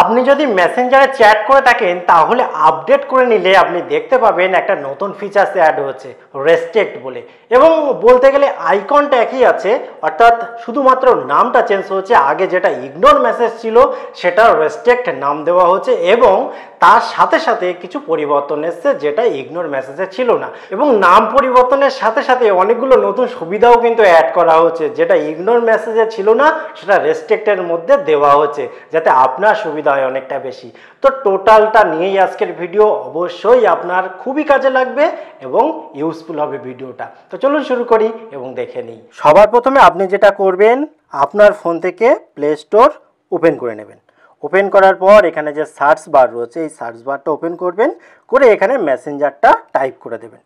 আপনি যদি মেসেঞ্জারে চ্যাট করে থাকেন তাহলে আপডেট করে নিলে আপনি দেখতে পাবেন একটা নতুন ফিচার্স অ্যাড হচ্ছে রেস্টেক্ট বলে এবং বলতে গেলে আইকনটা একই আছে অর্থাৎ শুধুমাত্র নামটা চেঞ্জ হচ্ছে আগে যেটা ইগনোর মেসেজ ছিল সেটা রেস্টেক্ট নাম দেওয়া হচ্ছে এবং তার সাথে সাথে কিছু পরিবর্তন এসছে যেটা ইগনোর মেসেজে ছিল না এবং নাম পরিবর্তনের সাথে সাথে অনেকগুলো নতুন সুবিধাও কিন্তু অ্যাড করা হচ্ছে যেটা ইগনোর মেসেজে ছিল না সেটা রেস্ট্রিক্টের মধ্যে দেওয়া হচ্ছে যাতে আপনার সুবিধা হয় অনেকটা বেশি তো টোটালটা নিয়েই আজকের ভিডিও অবশ্যই আপনার খুবই কাজে লাগবে এবং ইউজফুল হবে ভিডিওটা তো চলুন শুরু করি এবং দেখে নিই সবার প্রথমে আপনি যেটা করবেন আপনার ফোন থেকে প্লে স্টোর ওপেন করে নেবেন ওপেন করার পর এখানে যে সার্চ বার রয়েছে এই সার্চ বারটা ওপেন করবেন করে এখানে মেসেঞ্জারটা টাইপ করে দেবেন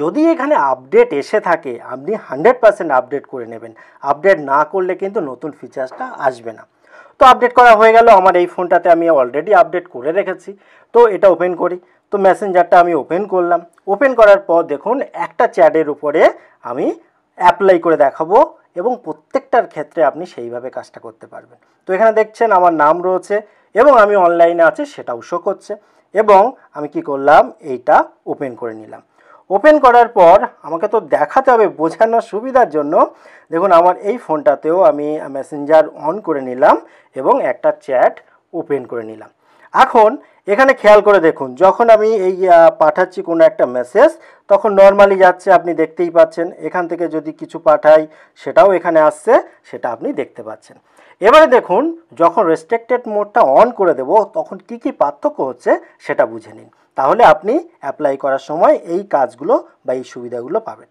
যদি এখানে আপডেট এসে থাকে আপনি হান্ড্রেড পারসেন্ট আপডেট করে নেবেন আপডেট না করলে কিন্তু নতুন ফিচার্সটা আসবে না তো আপডেট করা হয়ে গেল আমার এই ফোনটাতে আমি অলরেডি আপডেট করে রেখেছি তো এটা ওপেন করি তো মেসেঞ্জারটা আমি ওপেন করলাম ওপেন করার পর দেখুন একটা চ্যাটের উপরে আমি অ্যাপ্লাই করে দেখাবো এবং প্রত্যেকটার ক্ষেত্রে আপনি সেইভাবে কাজটা করতে পারবেন তো এখানে দেখছেন আমার নাম রয়েছে এবং আমি অনলাইনে আছে সেটাও শো করছে এবং আমি কি করলাম এইটা ওপেন করে নিলাম ওপেন করার পর আমাকে তো দেখাতে হবে বোঝানোর সুবিধার জন্য দেখুন আমার এই ফোনটাতেও আমি মেসেঞ্জার অন করে নিলাম এবং একটা চ্যাট ওপেন করে নিলাম এখন এখানে খেয়াল করে দেখুন যখন আমি এই পাঠাচ্ছি কোনো একটা মেসেজ তখন নর্মালি যাচ্ছে আপনি দেখতেই পাচ্ছেন এখান থেকে যদি কিছু পাঠাই সেটাও এখানে আসছে সেটা আপনি দেখতে পাচ্ছেন এবারে দেখুন যখন রেস্ট্রিক্টেড মোডটা অন করে দেব তখন কি কি পার্থক্য হচ্ছে সেটা বুঝে নিন তাহলে আপনি অ্যাপ্লাই করার সময় এই কাজগুলো বা এই সুবিধাগুলো পাবেন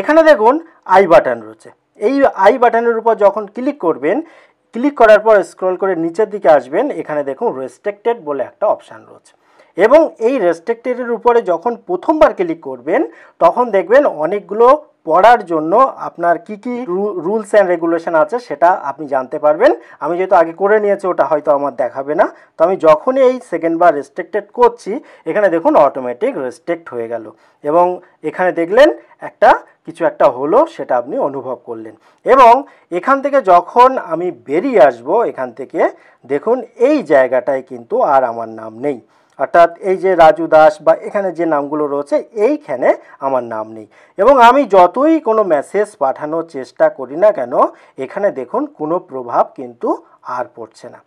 এখানে দেখুন আই বাটন রয়েছে এই আই বাটনের উপর যখন ক্লিক করবেন ক্লিক করার পর স্ক্রল করে নিচের দিকে আসবেন এখানে দেখুন রেস্ট্রিক্টেড বলে একটা অপশান রয়েছে এবং এই রেস্ট্রিক্টেডের উপরে যখন প্রথমবার ক্লিক করবেন তখন দেখবেন অনেকগুলো পড়ার জন্য আপনার কি কি রুলস অ্যান্ড রেগুলেশন আছে সেটা আপনি জানতে পারবেন আমি যেহেতু আগে করে নিয়েছি ওটা হয়তো আমার দেখাবে না তো আমি যখনই এই সেকেন্ড বার রেস্ট্রিক্টেড করছি এখানে দেখুন অটোমেটিক রেস্ট্রিক্ট হয়ে গেল এবং এখানে দেখলেন একটা কিছু একটা হলো সেটা আপনি অনুভব করলেন এবং এখান থেকে যখন আমি বেরিয়ে আসব এখান থেকে দেখুন এই জায়গাটায় কিন্তু আর আমার নাম নেই অর্থাৎ এই যে রাজু দাস বা এখানে যে নামগুলো রয়েছে এইখানে আমার নাম নেই এবং আমি যতই কোনো মেসেজ পাঠানোর চেষ্টা করি না কেন এখানে দেখুন কোনো প্রভাব কিন্তু আর পড়ছে না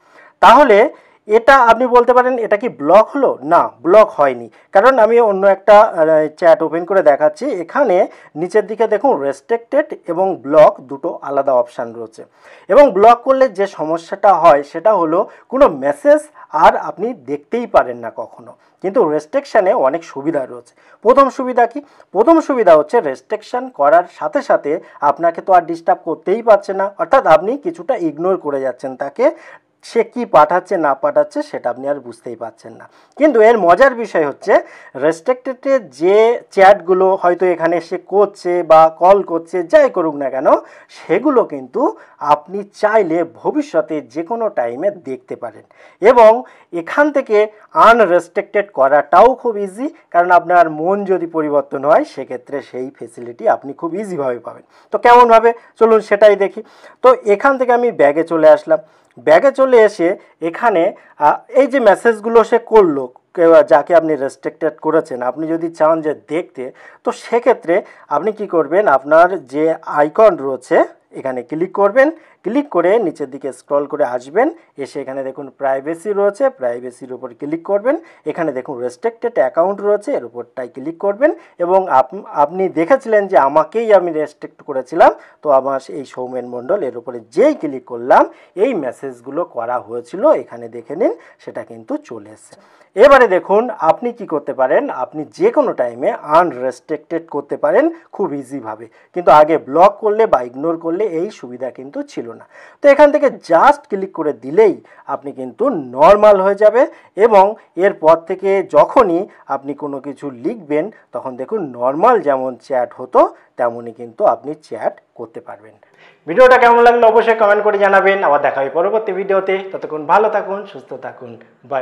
তাহলে এটা আপনি বলতে পারেন এটা কি ব্লক হলো না ব্লক হয়নি কারণ আমি অন্য একটা চ্যাট ওপেন করে দেখাচ্ছি এখানে নিচের দিকে দেখুন রেস্ট্রিক্টেড এবং ব্লক দুটো আলাদা অপশান রয়েছে এবং ব্লক করলে যে সমস্যাটা হয় সেটা হলো কোনো মেসেজ আর আপনি দেখতেই পারেন না কখনো কিন্তু রেস্ট্রিকশানে অনেক সুবিধা রয়েছে প্রথম সুবিধা কি প্রথম সুবিধা হচ্ছে রেস্ট্রিকশান করার সাথে সাথে আপনাকে তো আর ডিস্টার্ব করতেই পারছে না অর্থাৎ আপনি কিছুটা ইগনোর করে যাচ্ছেন তাকে সে কি পাঠাচ্ছে না পাঠাচ্ছে সেটা আপনি আর বুঝতেই পারছেন না কিন্তু এর মজার বিষয় হচ্ছে রেস্ট্রিক্টেডে যে চ্যাটগুলো হয়তো এখানে সে করছে বা কল করছে যাই করুক না কেন সেগুলো কিন্তু আপনি চাইলে ভবিষ্যতে যে কোনো টাইমে দেখতে পারেন এবং এখান থেকে আনরেস্ট্রিক্টেড করাটাও খুব ইজি কারণ আপনার মন যদি পরিবর্তন হয় সেক্ষেত্রে সেই ফেসিলিটি আপনি খুব ইজিভাবে পাবেন তো কেমনভাবে চলুন সেটাই দেখি তো এখান থেকে আমি ব্যাগে চলে আসলাম ব্যাগে চলে এসে এখানে এই যে মেসেজগুলো সে করলো যাকে আপনি রেস্ট্রিক্টেড করেছেন আপনি যদি চান যে দেখতে তো সেক্ষেত্রে আপনি কি করবেন আপনার যে আইকন রয়েছে এখানে ক্লিক করবেন ক্লিক করে নিচের দিকে স্ক্রল করে আসবেন এসে এখানে দেখুন প্রাইভেসি রয়েছে প্রাইভেসির উপর ক্লিক করবেন এখানে দেখুন রেস্ট্রিক্টেড অ্যাকাউন্ট রয়েছে এর উপরটাই ক্লিক করবেন এবং আপনি দেখেছিলেন যে আমাকেই আমি রেস্ট্রিক্ট করেছিলাম তো আমার এই সৌমেন মণ্ডল এর উপরে যেই ক্লিক করলাম এই মেসেজগুলো করা হয়েছিল এখানে দেখে নিন সেটা কিন্তু চলে এসছে এবারে দেখুন আপনি কি করতে পারেন আপনি যে কোনো টাইমে আনরেস্ট্রিক্টেড করতে পারেন খুব ইজিভাবে কিন্তু আগে ব্লক করলে বা ইগনোর করলে এই সুবিধা কিন্তু ছিল না না তো এখান থেকে জাস্ট ক্লিক করে দিলেই আপনি কিন্তু নর্মাল হয়ে যাবে এবং এরপর থেকে যখনই আপনি কোনো কিছু লিখবেন তখন দেখুন নর্মাল যেমন চ্যাট হতো তেমনই কিন্তু আপনি চ্যাট করতে পারবেন ভিডিওটা কেমন লাগলো অবশ্যই কমেন্ট করে জানাবেন আবার দেখা হবে পরবর্তী ভিডিওতে ততক্ষণ ভালো থাকুন সুস্থ থাকুন বাই